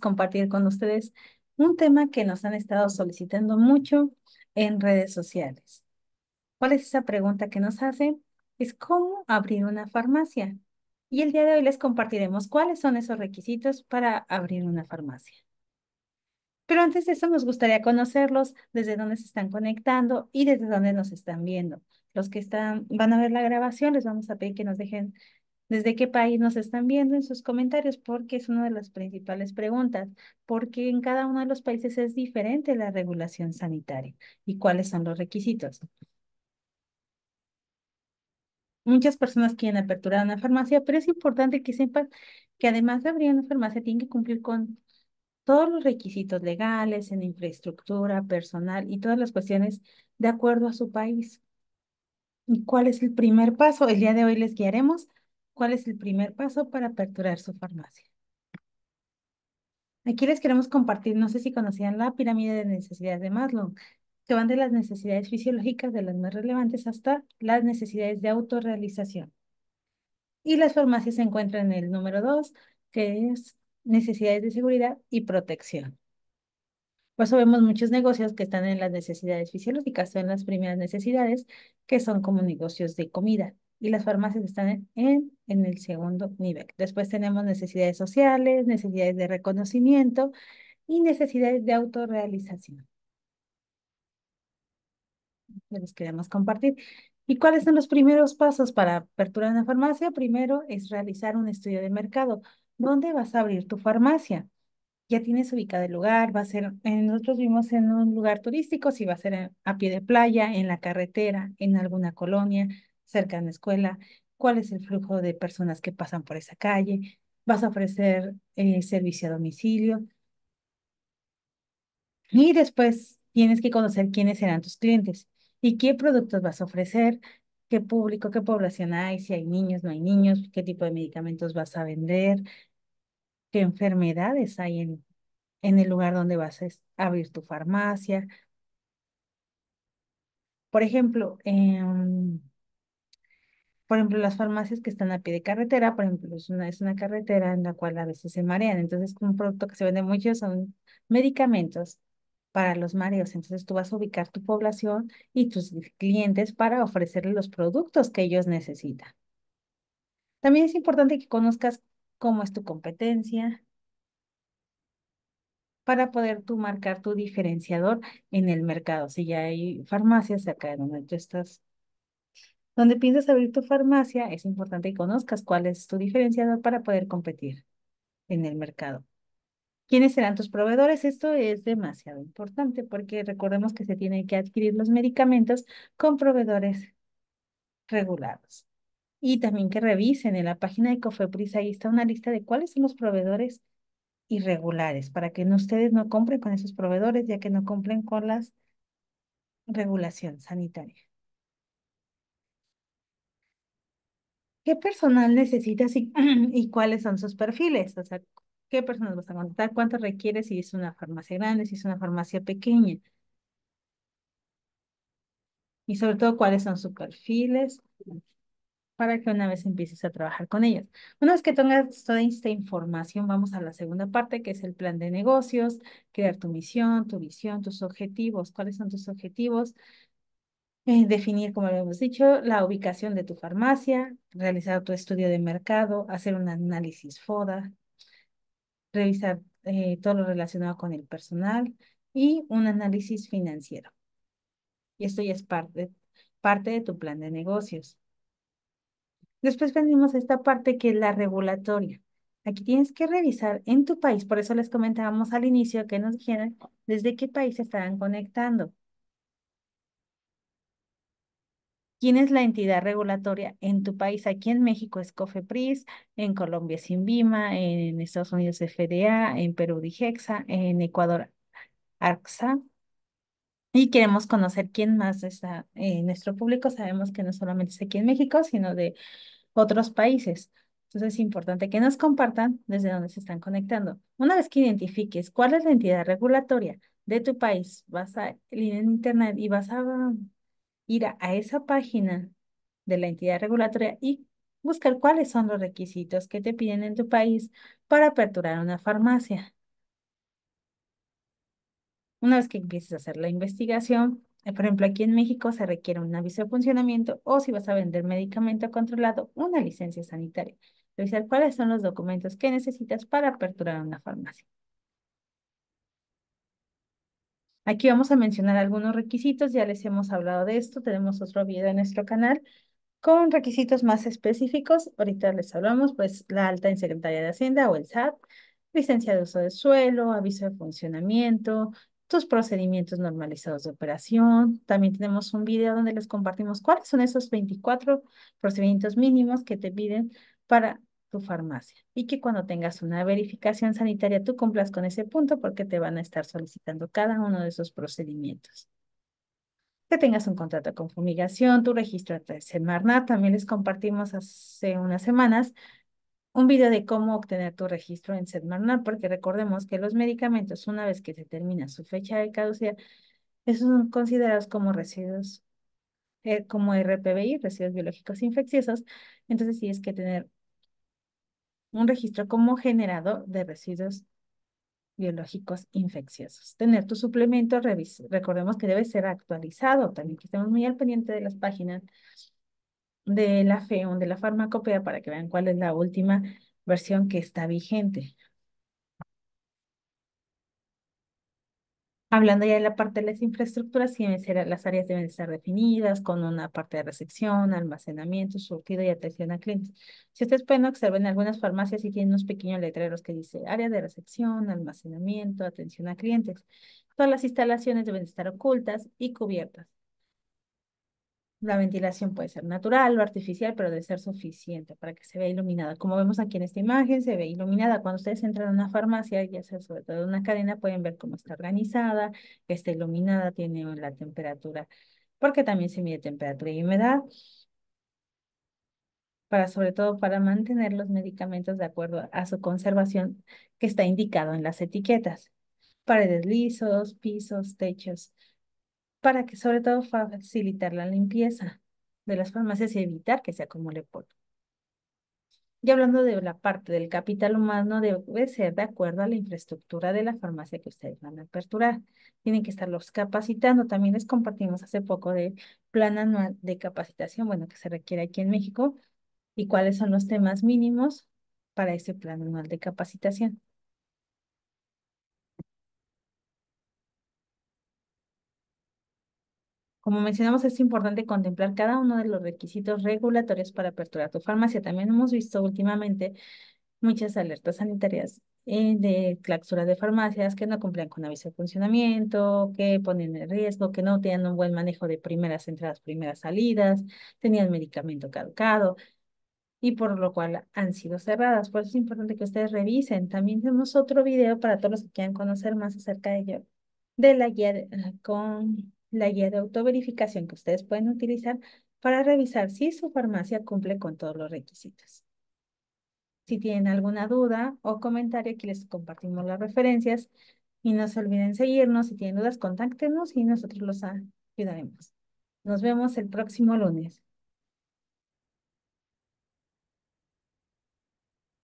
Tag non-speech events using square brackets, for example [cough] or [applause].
compartir con ustedes un tema que nos han estado solicitando mucho en redes sociales. ¿Cuál es esa pregunta que nos hacen? Es cómo abrir una farmacia. Y el día de hoy les compartiremos cuáles son esos requisitos para abrir una farmacia. Pero antes de eso nos gustaría conocerlos desde dónde se están conectando y desde dónde nos están viendo. Los que están, van a ver la grabación, les vamos a pedir que nos dejen desde qué país nos están viendo en sus comentarios, porque es una de las principales preguntas, porque en cada uno de los países es diferente la regulación sanitaria y cuáles son los requisitos. Muchas personas quieren aperturar una farmacia, pero es importante que sepan que además de abrir una farmacia, tienen que cumplir con todos los requisitos legales, en infraestructura, personal y todas las cuestiones de acuerdo a su país. ¿Y cuál es el primer paso? El día de hoy les guiaremos ¿Cuál es el primer paso para aperturar su farmacia? Aquí les queremos compartir, no sé si conocían la pirámide de necesidades de Maslow, que van de las necesidades fisiológicas de las más relevantes hasta las necesidades de autorrealización. Y las farmacias se encuentran en el número dos, que es necesidades de seguridad y protección. Por eso vemos muchos negocios que están en las necesidades fisiológicas, son las primeras necesidades, que son como negocios de comida y las farmacias están en, en el segundo nivel. Después tenemos necesidades sociales, necesidades de reconocimiento y necesidades de autorrealización. Les queremos compartir. ¿Y cuáles son los primeros pasos para apertura de una farmacia? Primero es realizar un estudio de mercado. ¿Dónde vas a abrir tu farmacia? Ya tienes ubicado el lugar, va a ser, eh, nosotros vimos en un lugar turístico, si va a ser a pie de playa, en la carretera, en alguna colonia, cerca de la escuela, cuál es el flujo de personas que pasan por esa calle, vas a ofrecer eh, servicio a domicilio. Y después tienes que conocer quiénes serán tus clientes y qué productos vas a ofrecer, qué público, qué población hay, si hay niños, no hay niños, qué tipo de medicamentos vas a vender, qué enfermedades hay en, en el lugar donde vas a abrir tu farmacia. Por ejemplo, en... Em, por ejemplo, las farmacias que están a pie de carretera, por ejemplo, es una, es una carretera en la cual a veces se marean. Entonces, un producto que se vende mucho son medicamentos para los mareos. Entonces, tú vas a ubicar tu población y tus clientes para ofrecerles los productos que ellos necesitan. También es importante que conozcas cómo es tu competencia para poder tú marcar tu diferenciador en el mercado. Si ya hay farmacias acá donde tú estás donde piensas abrir tu farmacia, es importante que conozcas cuál es tu diferenciador para poder competir en el mercado. ¿Quiénes serán tus proveedores? Esto es demasiado importante porque recordemos que se tienen que adquirir los medicamentos con proveedores regulados. Y también que revisen en la página de Cofepris, ahí está una lista de cuáles son los proveedores irregulares para que ustedes no compren con esos proveedores ya que no cumplen con las regulación sanitarias. ¿Qué personal necesitas [clears throat] y, cuáles son sus perfiles? O sea, ¿qué personas vas a contratar? ¿Cuánto requieres? Si es una farmacia grande, si es una farmacia pequeña. Y sobre todo, ¿cuáles son sus perfiles? para que una vez empieces a trabajar con ellas. Una vez que tengas toda esta información, vamos a la segunda parte, que es el plan de negocios, crear tu misión, tu visión, tus objetivos, cuáles son tus objetivos, eh, definir, como habíamos dicho, la ubicación de tu farmacia, realizar tu estudio de mercado, hacer un análisis FODA, revisar eh, todo lo relacionado con el personal y un análisis financiero. Y esto ya es parte, parte de tu plan de negocios. Después venimos a esta parte que es la regulatoria. Aquí tienes que revisar en tu país, por eso les comentábamos al inicio que nos dijeran desde qué país se conectando. ¿Quién es la entidad regulatoria en tu país? Aquí en México es COFEPRIS, en Colombia es INVIMA, en Estados Unidos es FDA, en Perú DIGEXA, en Ecuador ARCSA. Y queremos conocer quién más está en nuestro público. Sabemos que no solamente es aquí en México, sino de otros países. Entonces es importante que nos compartan desde dónde se están conectando. Una vez que identifiques cuál es la entidad regulatoria de tu país, vas a ir en Internet y vas a ir a, esa página de la entidad regulatoria y buscar cuáles son los requisitos que te piden en tu país para aperturar una farmacia. Una vez que empieces a hacer la investigación, eh, por ejemplo, aquí en México se requiere un aviso de funcionamiento o si vas a vender medicamento controlado, una licencia sanitaria. Revisar cuáles son los documentos que necesitas para aperturar una farmacia. Aquí vamos a mencionar algunos requisitos, ya les hemos hablado de esto, tenemos otro video en nuestro canal con requisitos más específicos. Ahorita les hablamos, pues, la alta en secretaria de Hacienda o el SAT, licencia de uso de suelo, aviso de funcionamiento, tus procedimientos normalizados de operación. También tenemos un video donde les compartimos cuáles son esos 24 procedimientos mínimos que te piden para tu farmacia y que cuando tengas una verificación sanitaria tú cumplas con ese punto porque te van a estar solicitando cada uno de esos procedimientos. Que tengas un contrato con fumigación, tu registro de Semarnat. También les compartimos hace unas semanas un video de cómo obtener tu registro en Semarnat, porque recordemos que los medicamentos, una vez que se termina su fecha de caducidad, son considerados como residuos eh, como RPBI, residuos biológicos infecciosos, entonces sí es que tener un registro como generado de residuos biológicos infecciosos. Tener tu suplemento, recordemos que debe ser actualizado, también que estemos muy al pendiente de las páginas de la FEON, de la farmacopea, para que vean cuál es la última versión que está vigente. Hablando ya de la parte de las infraestructuras, las áreas deben estar definidas con una parte de recepción, almacenamiento, surtido y atención a clientes. Si ustedes pueden observar en algunas farmacias sí tienen unos pequeños letreros que dice área de recepción, almacenamiento, atención a clientes. Todas las instalaciones deben estar ocultas y cubiertas. La ventilación puede ser natural o artificial, pero debe ser suficiente para que se vea iluminada. Como vemos aquí en esta imagen, se ve iluminada. Cuando ustedes entran a una farmacia, ya sea sobre todo una cadena, pueden ver cómo está organizada, que está iluminada, tiene la temperatura, porque también se mide temperatura y humedad para sobre todo para mantener los medicamentos de acuerdo a su conservación que está indicado en las etiquetas, paredes lisos, pisos, techos, para que sobre todo facilitar la limpieza de las farmacias y evitar que se acumule polvo. Y hablando de la parte del capital humano, debe ser de acuerdo a la infraestructura de la farmacia que ustedes van a aperturar. Tienen que estar los capacitando. También les compartimos hace poco del plan anual de capacitación, bueno, que se requiere aquí en México, y cuáles son los temas mínimos para ese plan anual de capacitación. Como mencionamos, es importante contemplar cada uno de los requisitos regulatorios para aperturar tu farmacia. También hemos visto últimamente muchas alertas sanitarias eh, de clausuras de farmacias que no cumplían con aviso de funcionamiento, que ponen en riesgo, que no tenían un buen manejo de primeras entradas, primeras salidas, tenían medicamento caducado y por lo cual han sido cerradas. Por eso es importante que ustedes revisen. También tenemos otro video para todos los que quieran conocer más acerca de ello, de la guía con la guía de autoverificación que ustedes pueden utilizar para revisar si su farmacia cumple con todos los requisitos. Si tienen alguna duda o comentario, aquí les compartimos las referencias y no se olviden seguirnos. Si tienen dudas, contáctenos y nosotros los ayudaremos. Nos vemos el próximo lunes.